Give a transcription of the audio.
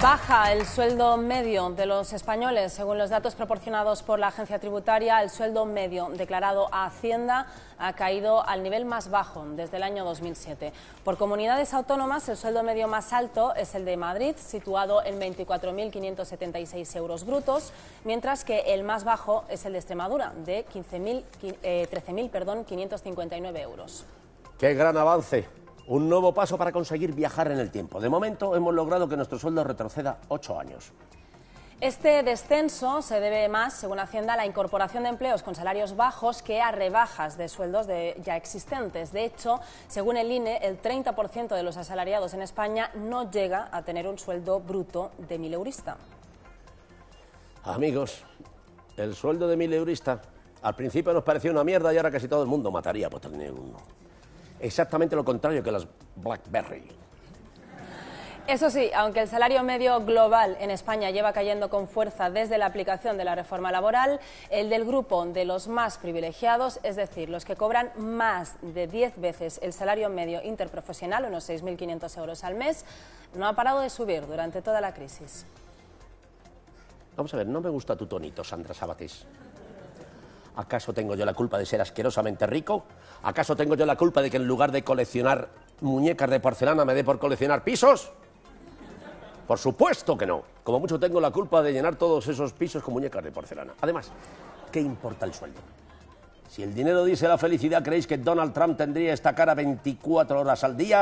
Baja el sueldo medio de los españoles. Según los datos proporcionados por la agencia tributaria, el sueldo medio declarado a Hacienda ha caído al nivel más bajo desde el año 2007. Por comunidades autónomas, el sueldo medio más alto es el de Madrid, situado en 24.576 euros brutos, mientras que el más bajo es el de Extremadura, de 13.559 eh, euros. ¡Qué gran avance! Un nuevo paso para conseguir viajar en el tiempo. De momento hemos logrado que nuestro sueldo retroceda ocho años. Este descenso se debe más, según Hacienda, a la incorporación de empleos con salarios bajos que a rebajas de sueldos ya existentes. De hecho, según el INE, el 30% de los asalariados en España no llega a tener un sueldo bruto de mil eurista. Amigos, el sueldo de mil eurista al principio nos parecía una mierda y ahora casi todo el mundo mataría por tener uno exactamente lo contrario que las BlackBerry. Eso sí, aunque el salario medio global en España lleva cayendo con fuerza desde la aplicación de la reforma laboral, el del grupo de los más privilegiados, es decir, los que cobran más de 10 veces el salario medio interprofesional, unos 6.500 euros al mes, no ha parado de subir durante toda la crisis. Vamos a ver, no me gusta tu tonito, Sandra Sabatis. ¿Acaso tengo yo la culpa de ser asquerosamente rico? ¿Acaso tengo yo la culpa de que en lugar de coleccionar muñecas de porcelana me dé por coleccionar pisos? Por supuesto que no. Como mucho tengo la culpa de llenar todos esos pisos con muñecas de porcelana. Además, ¿qué importa el sueldo? Si el dinero dice la felicidad, ¿creéis que Donald Trump tendría esta cara 24 horas al día?